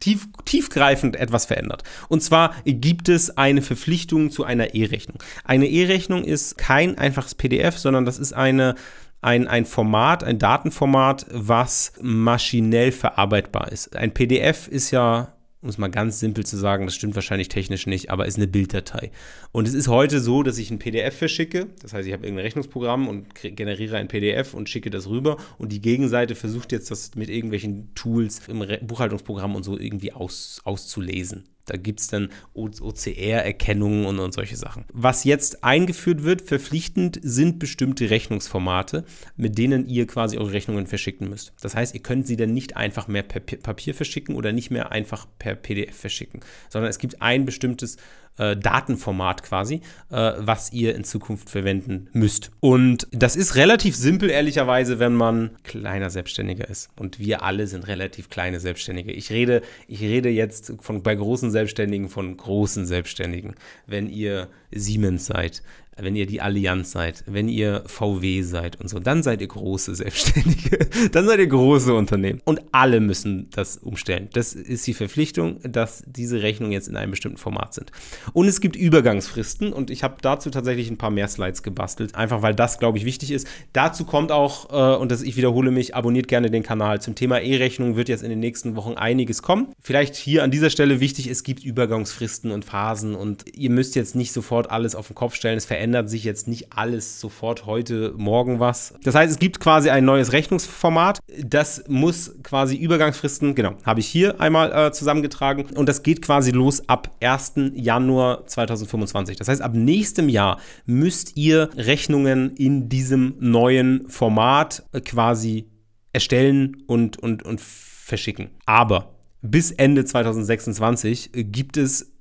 tief, tiefgreifend etwas verändert. Und zwar gibt es eine Verpflichtung zu einer E-Rechnung. Eine E-Rechnung ist kein einfaches PDF, sondern das ist eine ein, ein Format, ein Datenformat, was maschinell verarbeitbar ist. Ein PDF ist ja um es mal ganz simpel zu sagen, das stimmt wahrscheinlich technisch nicht, aber ist eine Bilddatei. Und es ist heute so, dass ich ein PDF verschicke, das heißt, ich habe irgendein Rechnungsprogramm und generiere ein PDF und schicke das rüber und die Gegenseite versucht jetzt, das mit irgendwelchen Tools im Buchhaltungsprogramm und so irgendwie aus, auszulesen. Da gibt es dann OCR-Erkennungen und, und solche Sachen. Was jetzt eingeführt wird, verpflichtend, sind bestimmte Rechnungsformate, mit denen ihr quasi eure Rechnungen verschicken müsst. Das heißt, ihr könnt sie dann nicht einfach mehr per Papier verschicken oder nicht mehr einfach per PDF verschicken, sondern es gibt ein bestimmtes äh, äh, Datenformat quasi, äh, was ihr in Zukunft verwenden müsst. Und das ist relativ simpel, ehrlicherweise, wenn man kleiner Selbstständiger ist. Und wir alle sind relativ kleine Selbstständige. Ich rede, ich rede jetzt von, bei großen Selbstständigen von großen Selbstständigen. Wenn ihr Siemens seid, wenn ihr die Allianz seid, wenn ihr VW seid und so, dann seid ihr große Selbstständige, dann seid ihr große Unternehmen. Und alle müssen das umstellen. Das ist die Verpflichtung, dass diese Rechnungen jetzt in einem bestimmten Format sind. Und es gibt Übergangsfristen und ich habe dazu tatsächlich ein paar mehr Slides gebastelt, einfach weil das, glaube ich, wichtig ist. Dazu kommt auch, äh, und das, ich wiederhole mich, abonniert gerne den Kanal. Zum Thema E-Rechnung wird jetzt in den nächsten Wochen einiges kommen. Vielleicht hier an dieser Stelle wichtig, es gibt Übergangsfristen und Phasen und ihr müsst jetzt nicht sofort alles auf den Kopf stellen. Es verändert verändert sich jetzt nicht alles sofort heute, morgen was. Das heißt, es gibt quasi ein neues Rechnungsformat. Das muss quasi Übergangsfristen, genau, habe ich hier einmal äh, zusammengetragen. Und das geht quasi los ab 1. Januar 2025. Das heißt, ab nächstem Jahr müsst ihr Rechnungen in diesem neuen Format äh, quasi erstellen und, und, und verschicken. Aber bis Ende 2026 äh, gibt es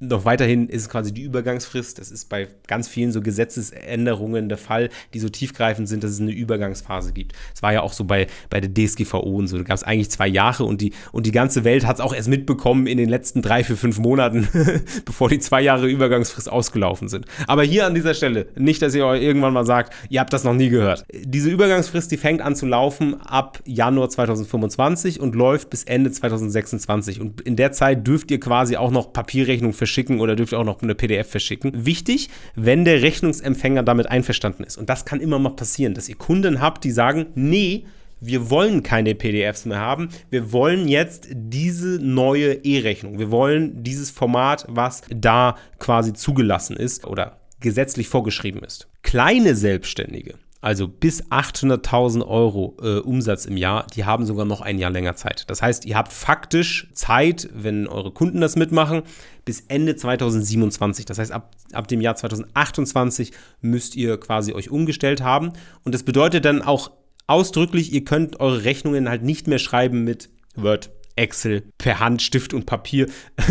noch weiterhin ist es quasi die Übergangsfrist. Das ist bei ganz vielen so Gesetzesänderungen der Fall, die so tiefgreifend sind, dass es eine Übergangsphase gibt. Es war ja auch so bei, bei der DSGVO und so. Da gab es eigentlich zwei Jahre und die, und die ganze Welt hat es auch erst mitbekommen in den letzten drei, vier, fünf Monaten, bevor die zwei Jahre Übergangsfrist ausgelaufen sind. Aber hier an dieser Stelle, nicht, dass ihr euch irgendwann mal sagt, ihr habt das noch nie gehört. Diese Übergangsfrist, die fängt an zu laufen ab Januar 2025 und läuft bis Ende 2026. Und in der Zeit dürft ihr quasi auch noch Papierrechnung verschicken verschicken oder dürft ihr auch noch eine PDF verschicken. Wichtig, wenn der Rechnungsempfänger damit einverstanden ist. Und das kann immer mal passieren, dass ihr Kunden habt, die sagen, nee, wir wollen keine PDFs mehr haben. Wir wollen jetzt diese neue E-Rechnung. Wir wollen dieses Format, was da quasi zugelassen ist oder gesetzlich vorgeschrieben ist. Kleine Selbstständige also bis 800.000 Euro äh, Umsatz im Jahr, die haben sogar noch ein Jahr länger Zeit. Das heißt, ihr habt faktisch Zeit, wenn eure Kunden das mitmachen, bis Ende 2027. Das heißt, ab, ab dem Jahr 2028 müsst ihr quasi euch umgestellt haben. Und das bedeutet dann auch ausdrücklich, ihr könnt eure Rechnungen halt nicht mehr schreiben mit Word, Excel, per Hand, Stift und Papier.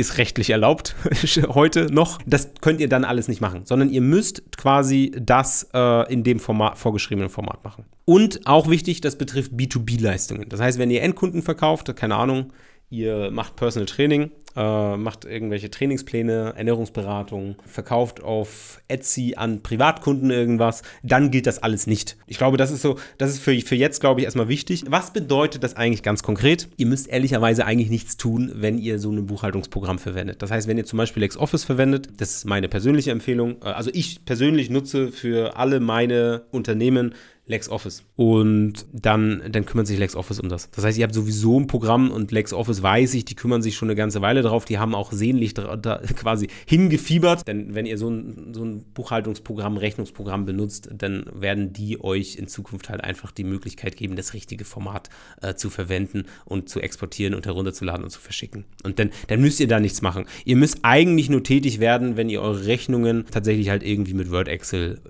ist rechtlich erlaubt heute noch. Das könnt ihr dann alles nicht machen, sondern ihr müsst quasi das äh, in dem Format, vorgeschriebenen Format machen. Und auch wichtig, das betrifft B2B-Leistungen. Das heißt, wenn ihr Endkunden verkauft, keine Ahnung, Ihr macht Personal Training, äh, macht irgendwelche Trainingspläne, Ernährungsberatung, verkauft auf Etsy an Privatkunden irgendwas, dann gilt das alles nicht. Ich glaube, das ist so, das ist für, für jetzt, glaube ich, erstmal wichtig. Was bedeutet das eigentlich ganz konkret? Ihr müsst ehrlicherweise eigentlich nichts tun, wenn ihr so ein Buchhaltungsprogramm verwendet. Das heißt, wenn ihr zum Beispiel LexOffice verwendet, das ist meine persönliche Empfehlung, äh, also ich persönlich nutze für alle meine Unternehmen LexOffice. Und dann, dann kümmert sich LexOffice um das. Das heißt, ihr habt sowieso ein Programm und LexOffice weiß ich, die kümmern sich schon eine ganze Weile drauf. Die haben auch sehnlich quasi hingefiebert. Denn wenn ihr so ein, so ein Buchhaltungsprogramm, Rechnungsprogramm benutzt, dann werden die euch in Zukunft halt einfach die Möglichkeit geben, das richtige Format äh, zu verwenden und zu exportieren und herunterzuladen und zu verschicken. Und dann, dann müsst ihr da nichts machen. Ihr müsst eigentlich nur tätig werden, wenn ihr eure Rechnungen tatsächlich halt irgendwie mit Word, Excel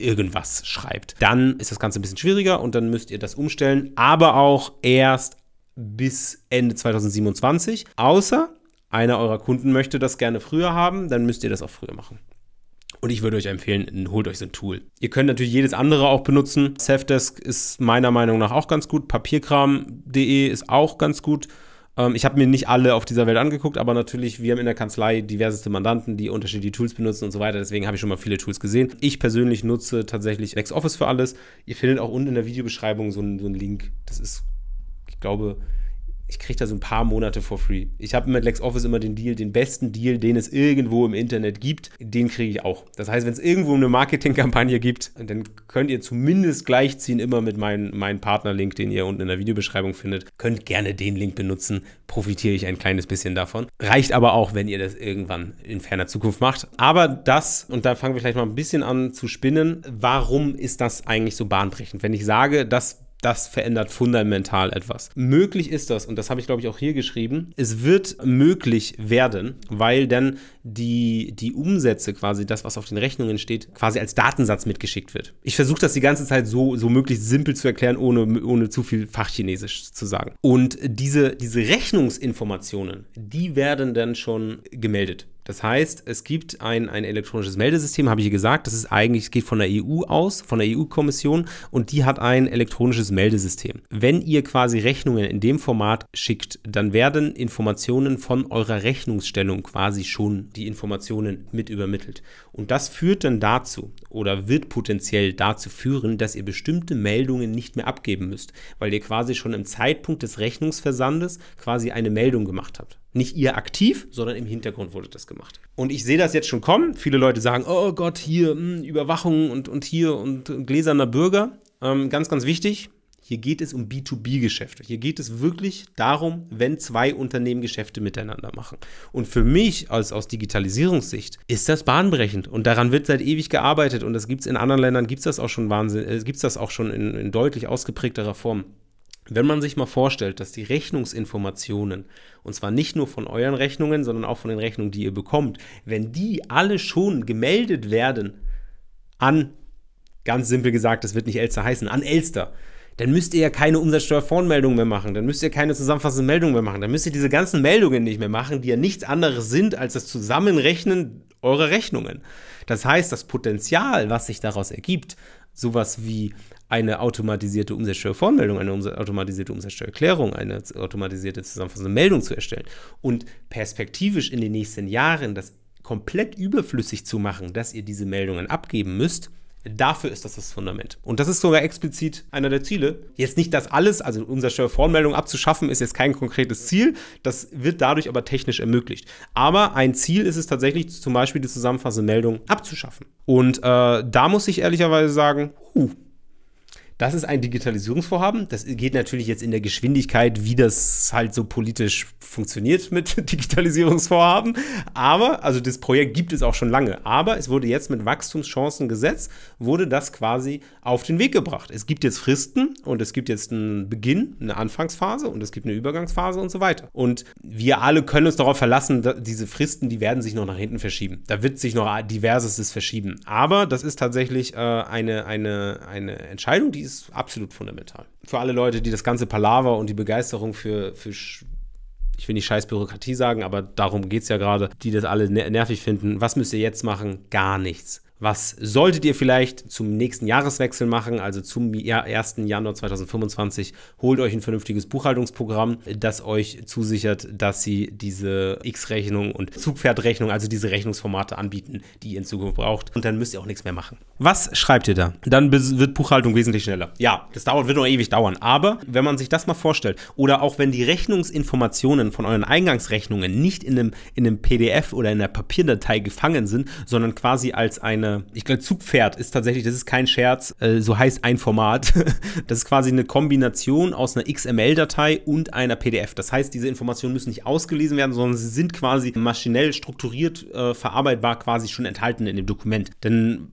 irgendwas schreibt. Dann ist das Ganze ein bisschen schwieriger und dann müsst ihr das umstellen, aber auch erst bis Ende 2027. Außer einer eurer Kunden möchte das gerne früher haben, dann müsst ihr das auch früher machen. Und ich würde euch empfehlen, holt euch so ein Tool. Ihr könnt natürlich jedes andere auch benutzen. Safdesk ist meiner Meinung nach auch ganz gut. Papierkram.de ist auch ganz gut. Ähm, ich habe mir nicht alle auf dieser Welt angeguckt, aber natürlich, wir haben in der Kanzlei diverseste Mandanten, die unterschiedliche Tools benutzen und so weiter. Deswegen habe ich schon mal viele Tools gesehen. Ich persönlich nutze tatsächlich LexOffice für alles. Ihr findet auch unten in der Videobeschreibung so einen, so einen Link. Das ist, ich glaube, ich kriege da so ein paar Monate for free. Ich habe mit LexOffice immer den Deal, den besten Deal, den es irgendwo im Internet gibt, den kriege ich auch. Das heißt, wenn es irgendwo eine Marketingkampagne gibt, dann könnt ihr zumindest gleichziehen immer mit meinem mein Partnerlink, den ihr unten in der Videobeschreibung findet. Könnt gerne den Link benutzen, profitiere ich ein kleines bisschen davon. Reicht aber auch, wenn ihr das irgendwann in ferner Zukunft macht. Aber das, und da fangen wir vielleicht mal ein bisschen an zu spinnen, warum ist das eigentlich so bahnbrechend? Wenn ich sage, das das verändert fundamental etwas. Möglich ist das, und das habe ich glaube ich auch hier geschrieben, es wird möglich werden, weil dann die, die Umsätze quasi, das was auf den Rechnungen steht, quasi als Datensatz mitgeschickt wird. Ich versuche das die ganze Zeit so, so möglichst simpel zu erklären, ohne, ohne zu viel Fachchinesisch zu sagen. Und diese, diese Rechnungsinformationen, die werden dann schon gemeldet. Das heißt, es gibt ein, ein elektronisches Meldesystem, habe ich hier gesagt, das ist eigentlich, es geht von der EU aus, von der EU-Kommission und die hat ein elektronisches Meldesystem. Wenn ihr quasi Rechnungen in dem Format schickt, dann werden Informationen von eurer Rechnungsstellung quasi schon die Informationen mit übermittelt. Und das führt dann dazu oder wird potenziell dazu führen, dass ihr bestimmte Meldungen nicht mehr abgeben müsst, weil ihr quasi schon im Zeitpunkt des Rechnungsversandes quasi eine Meldung gemacht habt. Nicht ihr aktiv, sondern im Hintergrund wurde das gemacht. Und ich sehe das jetzt schon kommen. Viele Leute sagen, oh Gott, hier mh, hm, Überwachung und, und hier und gläserner Bürger. Ähm, ganz, ganz wichtig, hier geht es um B2B-Geschäfte. Hier geht es wirklich darum, wenn zwei Unternehmen Geschäfte miteinander machen. Und für mich als aus Digitalisierungssicht ist das bahnbrechend. Und daran wird seit ewig gearbeitet. Und das gibt es in anderen Ländern, gibt es das auch schon Wahnsinn, äh, gibt das auch schon in, in deutlich ausgeprägterer Form. Wenn man sich mal vorstellt, dass die Rechnungsinformationen, und zwar nicht nur von euren Rechnungen, sondern auch von den Rechnungen, die ihr bekommt, wenn die alle schon gemeldet werden an, ganz simpel gesagt, das wird nicht Elster heißen, an Elster, dann müsst ihr ja keine Umsatzsteuervoranmeldung mehr machen, dann müsst ihr keine zusammenfassende Meldung mehr machen, dann müsst ihr diese ganzen Meldungen nicht mehr machen, die ja nichts anderes sind als das Zusammenrechnen eurer Rechnungen. Das heißt, das Potenzial, was sich daraus ergibt, sowas wie eine automatisierte Umsatzsteuervoranmeldung, eine automatisierte Umsatzsteuererklärung, eine automatisierte zusammenfassende Meldung zu erstellen und perspektivisch in den nächsten Jahren das komplett überflüssig zu machen, dass ihr diese Meldungen abgeben müsst, Dafür ist das das Fundament. Und das ist sogar explizit einer der Ziele. Jetzt nicht das alles, also unsere Steuervoranmeldung abzuschaffen, ist jetzt kein konkretes Ziel. Das wird dadurch aber technisch ermöglicht. Aber ein Ziel ist es tatsächlich, zum Beispiel die zusammenfassende Meldung abzuschaffen. Und äh, da muss ich ehrlicherweise sagen, huh, das ist ein Digitalisierungsvorhaben. Das geht natürlich jetzt in der Geschwindigkeit, wie das halt so politisch funktioniert mit Digitalisierungsvorhaben. Aber, also das Projekt gibt es auch schon lange. Aber es wurde jetzt mit Wachstumschancengesetz, wurde das quasi auf den Weg gebracht. Es gibt jetzt Fristen und es gibt jetzt einen Beginn, eine Anfangsphase und es gibt eine Übergangsphase und so weiter. Und wir alle können uns darauf verlassen, diese Fristen, die werden sich noch nach hinten verschieben. Da wird sich noch diverses verschieben. Aber das ist tatsächlich äh, eine, eine, eine Entscheidung, die ist ist absolut fundamental. Für alle Leute, die das ganze Palaver und die Begeisterung für, für ich will nicht scheiß Bürokratie sagen, aber darum geht es ja gerade, die das alle nervig finden. Was müsst ihr jetzt machen? Gar nichts. Was solltet ihr vielleicht zum nächsten Jahreswechsel machen, also zum 1. Januar 2025? Holt euch ein vernünftiges Buchhaltungsprogramm, das euch zusichert, dass sie diese X-Rechnung und Zugpferdrechnung, also diese Rechnungsformate anbieten, die ihr in Zukunft braucht. Und dann müsst ihr auch nichts mehr machen. Was schreibt ihr da? Dann wird Buchhaltung wesentlich schneller. Ja, das dauert, wird noch ewig dauern. Aber wenn man sich das mal vorstellt oder auch wenn die Rechnungsinformationen von euren Eingangsrechnungen nicht in einem, in einem PDF oder in einer Papierdatei gefangen sind, sondern quasi als eine äh, ich glaube, Zugpferd ist tatsächlich, das ist kein Scherz, äh, so heißt ein Format. das ist quasi eine Kombination aus einer XML-Datei und einer PDF. Das heißt, diese Informationen müssen nicht ausgelesen werden, sondern sie sind quasi maschinell strukturiert äh, verarbeitbar quasi schon enthalten in dem Dokument. Dann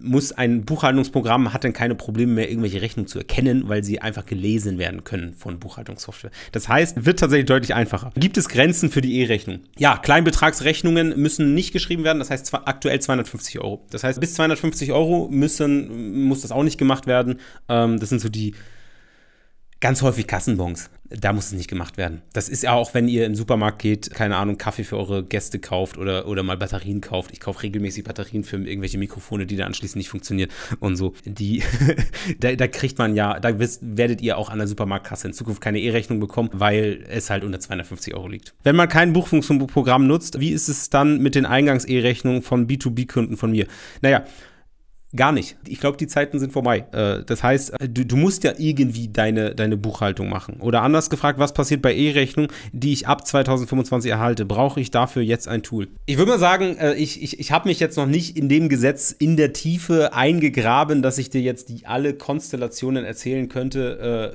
muss ein Buchhaltungsprogramm hat dann keine Probleme mehr, irgendwelche Rechnungen zu erkennen, weil sie einfach gelesen werden können von Buchhaltungssoftware. Das heißt, wird tatsächlich deutlich einfacher. Gibt es Grenzen für die E-Rechnung? Ja, Kleinbetragsrechnungen müssen nicht geschrieben werden, das heißt aktuell 250 Euro. Das heißt, bis 250 Euro müssen, muss das auch nicht gemacht werden. Ähm, das sind so die ganz häufig Kassenbons. Da muss es nicht gemacht werden. Das ist ja auch, wenn ihr im Supermarkt geht, keine Ahnung, Kaffee für eure Gäste kauft oder, oder mal Batterien kauft. Ich kaufe regelmäßig Batterien für irgendwelche Mikrofone, die da anschließend nicht funktionieren und so. Die, da, da, kriegt man ja, da wisst, werdet ihr auch an der Supermarktkasse in Zukunft keine E-Rechnung bekommen, weil es halt unter 250 Euro liegt. Wenn man kein Buchfunktionsprogramm nutzt, wie ist es dann mit den Eingangs-E-Rechnungen von B2B-Kunden von mir? Naja, Gar nicht. Ich glaube, die Zeiten sind vorbei. Äh, das heißt, äh, du, du, musst ja irgendwie deine, deine Buchhaltung machen. Oder anders gefragt, was passiert bei E-Rechnung, die ich ab 2025 erhalte? Brauche ich dafür jetzt ein Tool? Ich würde mal sagen, äh, ich, ich, ich habe mich jetzt noch nicht in dem Gesetz in der Tiefe eingegraben, dass ich dir jetzt die, alle Konstellationen erzählen könnte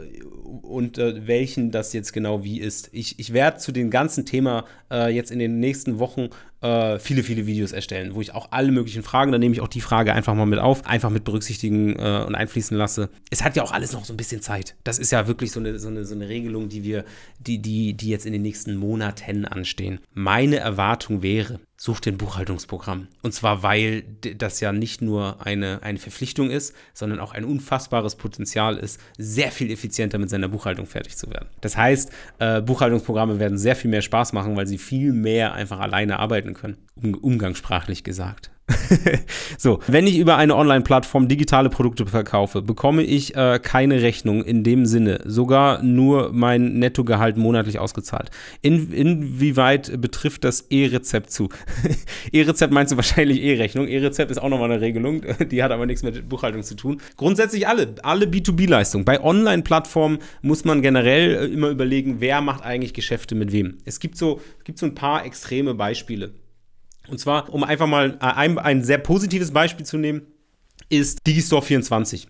und welchen das jetzt genau wie ist. Ich, ich werde zu dem ganzen Thema jetzt in den nächsten Wochen äh, viele, viele Videos erstellen, wo ich auch alle möglichen Fragen, dann nehme ich auch die Frage einfach mal mit auf, einfach mit berücksichtigen äh, und einfließen lasse. Es hat ja auch alles noch so ein bisschen Zeit. Das ist ja wirklich so eine, so eine, so eine Regelung, die wir, die, die, die jetzt in den nächsten Monaten anstehen. Meine Erwartung wäre, such den Buchhaltungsprogramm. Und zwar, weil das ja nicht nur eine, eine Verpflichtung ist, sondern auch ein unfassbares Potenzial ist, sehr viel effizienter mit seiner Buchhaltung fertig zu werden. Das heißt, äh, Buchhaltungsprogramme werden sehr viel mehr Spaß machen, weil sie viel mehr einfach alleine arbeiten können, um, umgangssprachlich gesagt. so, wenn ich über eine Online-Plattform digitale Produkte verkaufe, bekomme ich äh, keine Rechnung in dem Sinne, sogar nur mein Nettogehalt monatlich ausgezahlt. In, inwieweit betrifft das E-Rezept zu? E-Rezept meinst du wahrscheinlich E-Rechnung. E-Rezept ist auch nochmal eine Regelung, die hat aber nichts mit Buchhaltung zu tun. Grundsätzlich alle, alle B2B-Leistungen. Bei Online-Plattformen muss man generell äh, immer überlegen, wer macht eigentlich Geschäfte mit wem. Es gibt so, es gibt so ein paar extreme Beispiele. Und zwar, um einfach mal äh, ein, ein sehr positives Beispiel zu nehmen, ist Digistore 24.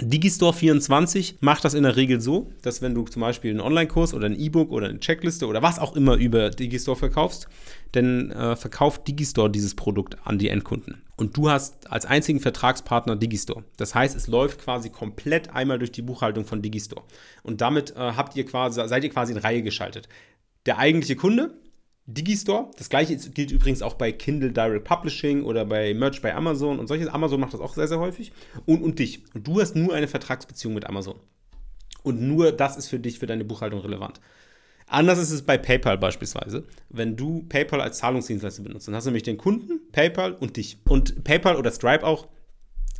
Digistore 24 macht das in der Regel so, dass wenn du zum Beispiel einen Online-Kurs oder ein E-Book oder eine Checkliste oder was auch immer über Digistore verkaufst, dann äh, verkauft Digistore dieses Produkt an die Endkunden. Und du hast als einzigen Vertragspartner Digistore. Das heißt, es läuft quasi komplett einmal durch die Buchhaltung von Digistore. Und damit äh, habt ihr quasi, seid ihr quasi in Reihe geschaltet. Der eigentliche Kunde Digistore. Das gleiche gilt übrigens auch bei Kindle Direct Publishing oder bei Merch bei Amazon und solches. Amazon macht das auch sehr, sehr häufig. Und, und dich. Und du hast nur eine Vertragsbeziehung mit Amazon. Und nur das ist für dich, für deine Buchhaltung relevant. Anders ist es bei PayPal beispielsweise, wenn du PayPal als Zahlungsdienstleister benutzt. Dann hast du nämlich den Kunden, PayPal und dich. Und PayPal oder Stripe auch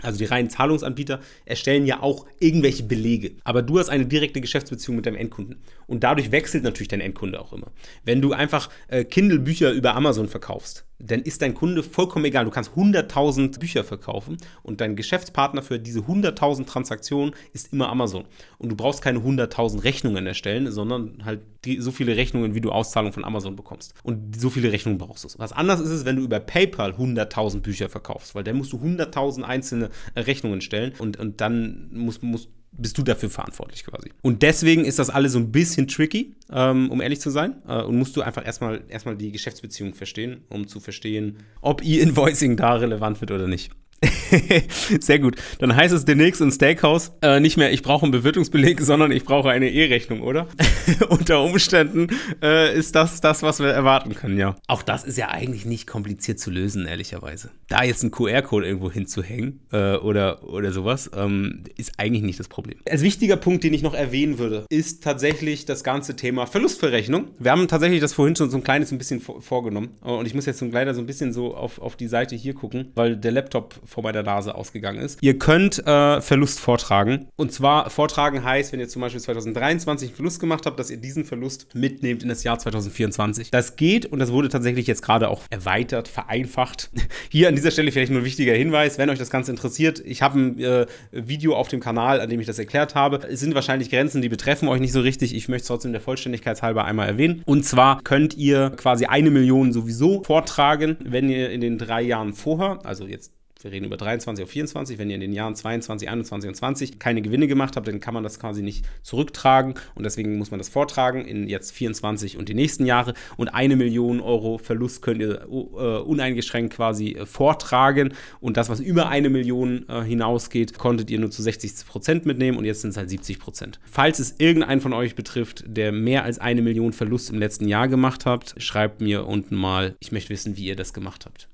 also die reinen Zahlungsanbieter erstellen ja auch irgendwelche Belege. Aber du hast eine direkte Geschäftsbeziehung mit deinem Endkunden. Und dadurch wechselt natürlich dein Endkunde auch immer. Wenn du einfach äh, Kindle-Bücher über Amazon verkaufst, dann ist dein Kunde vollkommen egal. Du kannst 100.000 Bücher verkaufen und dein Geschäftspartner für diese 100.000 Transaktionen ist immer Amazon. Und du brauchst keine 100.000 Rechnungen erstellen, sondern halt die, so viele Rechnungen, wie du Auszahlung von Amazon bekommst. Und so viele Rechnungen brauchst du. Was anders ist es, wenn du über PayPal 100.000 Bücher verkaufst, weil dann musst du 100.000 einzelne Rechnungen stellen und, und dann musst, musst bist du dafür verantwortlich quasi. Und deswegen ist das alles so ein bisschen tricky, ähm, um ehrlich zu sein. Äh, und musst du einfach erstmal, erstmal die Geschäftsbeziehung verstehen, um zu verstehen, ob E-Invoicing da relevant wird oder nicht. Sehr gut. Dann heißt es demnächst im Steakhouse äh, nicht mehr, ich brauche einen Bewirtungsbeleg, sondern ich brauche eine E-Rechnung, oder? Unter Umständen äh, ist das das, was wir erwarten können, ja. Auch das ist ja eigentlich nicht kompliziert zu lösen, ehrlicherweise. Da jetzt einen QR-Code irgendwo hinzuhängen äh, oder, oder sowas, ähm, ist eigentlich nicht das Problem. Als wichtiger Punkt, den ich noch erwähnen würde, ist tatsächlich das ganze Thema Verlustverrechnung. Wir haben tatsächlich das vorhin schon so ein kleines ein bisschen vorgenommen und ich muss jetzt leider so ein bisschen so auf, auf die Seite hier gucken, weil der Laptop vor meiner Nase ausgegangen ist. Ihr könnt äh, Verlust vortragen. Und zwar vortragen heißt, wenn ihr zum Beispiel 2023 einen Verlust gemacht habt, dass ihr diesen Verlust mitnehmt in das Jahr 2024. Das geht und das wurde tatsächlich jetzt gerade auch erweitert, vereinfacht. Hier an dieser Stelle vielleicht nur ein wichtiger Hinweis, wenn euch das Ganze interessiert. Ich habe ein äh, Video auf dem Kanal, an dem ich das erklärt habe. Es sind wahrscheinlich Grenzen, die betreffen euch nicht so richtig. Ich möchte es trotzdem der Vollständigkeit halber einmal erwähnen. Und zwar könnt ihr quasi eine Million sowieso vortragen, wenn ihr in den drei Jahren vorher, also jetzt wir reden über 23 auf 24, wenn ihr in den Jahren 22, 21 und 20 keine Gewinne gemacht habt, dann kann man das quasi nicht zurücktragen und deswegen muss man das vortragen in jetzt 24 und die nächsten Jahre und eine Million Euro Verlust könnt ihr äh, uneingeschränkt quasi äh, vortragen und das, was über eine Million äh, hinausgeht, konntet ihr nur zu 60 Prozent mitnehmen und jetzt sind es halt 70 Prozent. Falls es irgendeinen von euch betrifft, der mehr als eine Million Verlust im letzten Jahr gemacht habt, schreibt mir unten mal, ich möchte wissen, wie ihr das gemacht habt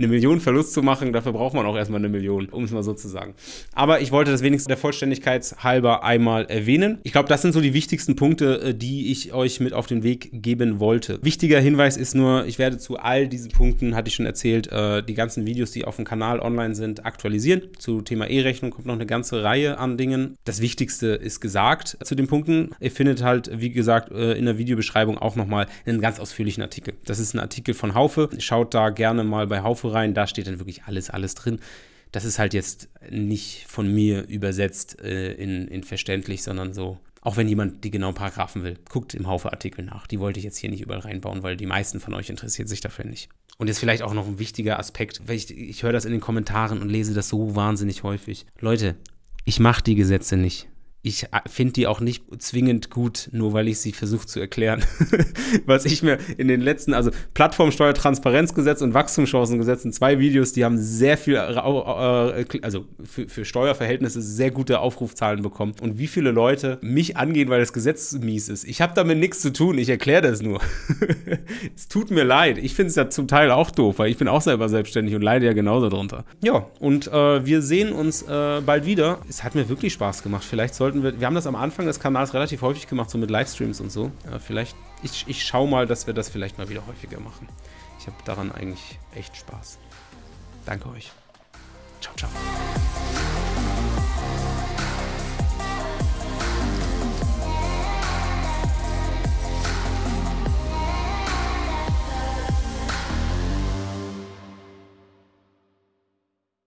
eine Million Verlust zu machen, dafür braucht man auch erstmal eine Million, um es mal so zu sagen. Aber ich wollte das wenigstens der Vollständigkeit halber einmal erwähnen. Ich glaube, das sind so die wichtigsten Punkte, äh, die ich euch mit auf den Weg geben wollte. Wichtiger Hinweis ist nur, ich werde zu all diesen Punkten, hatte ich schon erzählt, äh, die ganzen Videos, die auf dem Kanal online sind, aktualisieren. Zu Thema E-Rechnung kommt noch eine ganze Reihe an Dingen. Das Wichtigste ist gesagt zu den Punkten. Ihr findet halt, wie gesagt, äh, in der Videobeschreibung auch nochmal einen ganz ausführlichen Artikel. Das ist ein Artikel von Haufe. Schaut da gerne mal bei Haufe rein. Da steht dann wirklich alles, alles drin. Das ist halt jetzt nicht von mir übersetzt äh, in, in verständlich, sondern so, auch wenn jemand die genauen Paragraphen will, guckt im Haufe Artikel nach. Die wollte ich jetzt hier nicht überall reinbauen, weil die meisten von euch interessiert sich dafür nicht. Und jetzt vielleicht auch noch ein wichtiger Aspekt, ich, ich höre das in den Kommentaren und lese das so wahnsinnig häufig. Leute, ich mache die Gesetze nicht ich äh, finde die auch nicht zwingend gut, nur weil ich sie versuche zu erklären. Was ich mir in den letzten, also Plattformsteuer, Transparenzgesetz und Wachstumschancengesetz sind zwei Videos, die haben sehr viel, äh, äh, also für, für, Steuerverhältnisse sehr gute Aufrufzahlen bekommen. Und wie viele Leute mich angehen, weil das Gesetz mies ist. Ich habe damit nichts zu tun, ich erkläre das nur. es tut mir leid. Ich finde es ja zum Teil auch doof, weil ich bin auch selber selbstständig und leide ja genauso drunter. Ja, und äh, wir sehen uns äh, bald wieder. Es hat mir wirklich Spaß gemacht. Vielleicht soll sollten wir, wir haben das am Anfang des Kanals relativ häufig gemacht, so mit Livestreams und so. Ja, äh, vielleicht, ich, ich schau mal, dass wir das vielleicht mal wieder häufiger machen. Ich habe daran eigentlich echt Spaß. Danke euch. Ciao, ciao.